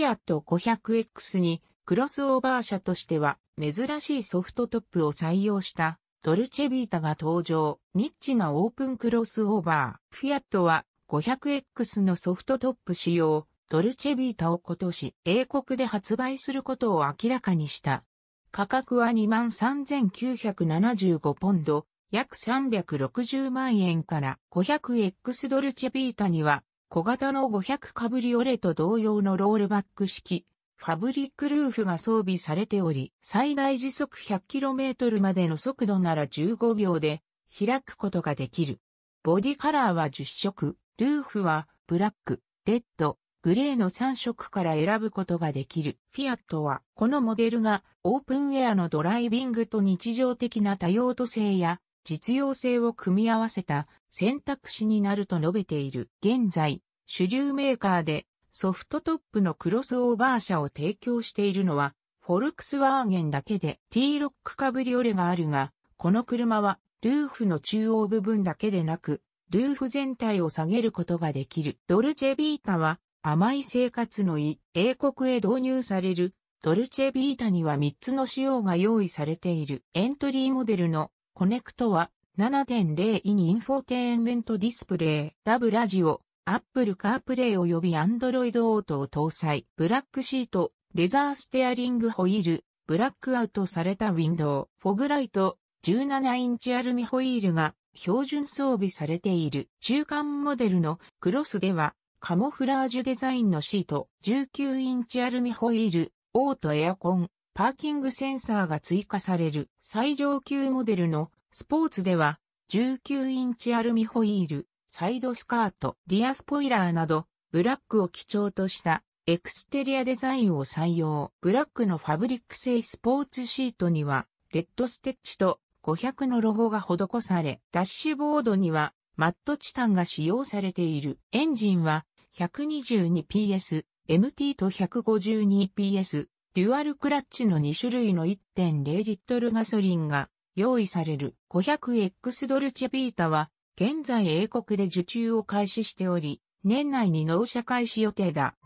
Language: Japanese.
ィアット 500X にクロスオーバー車としては珍しいソフトトップを採用したドルチェビータが登場。ニッチなオープンクロスオーバー。フィアットは 500X のソフトトップ仕様ドルチェビータを今年英国で発売することを明らかにした。価格は23,975ポンド、約360万円から 500X ドルチェビータには小型の500カブリオレと同様のロールバック式、ファブリックルーフが装備されており、最大時速 100km までの速度なら15秒で開くことができる。ボディカラーは10色、ルーフはブラック、レッド、グレーの3色から選ぶことができる。フィアットは、このモデルがオープンウェアのドライビングと日常的な多用途性や実用性を組み合わせた選択肢になると述べている。現在、主流メーカーでソフトトップのクロスオーバー車を提供しているのは、フォルクスワーゲンだけで T ロックカブリオレがあるが、この車はルーフの中央部分だけでなく、ルーフ全体を下げることができる。ドルチェビータは甘い生活のい英国へ導入されるドルチェビータには3つの仕様が用意されている。エントリーモデルのコネクトは7.0インインフォテインメントディスプレイ、ダブラジオ、アップルカープレイ及び Android オートを搭載、ブラックシート、レザーステアリングホイール、ブラックアウトされたウィンドウ、フォグライト、17インチアルミホイールが標準装備されている中間モデルのクロスではカモフラージュデザインのシート19インチアルミホイール、オートエアコン、パーキングセンサーが追加される最上級モデルのスポーツでは19インチアルミホイール、サイドスカート、リアスポイラーなどブラックを基調としたエクステリアデザインを採用。ブラックのファブリック製スポーツシートにはレッドステッチと500のロゴが施され、ダッシュボードにはマットチタンが使用されている。エンジンは 122PS、MT と 152PS、デュアルクラッチの2種類の1.0リットルガソリンが用意される 500X ドルチェビータは現在英国で受注を開始しており、年内に納車開始予定だ。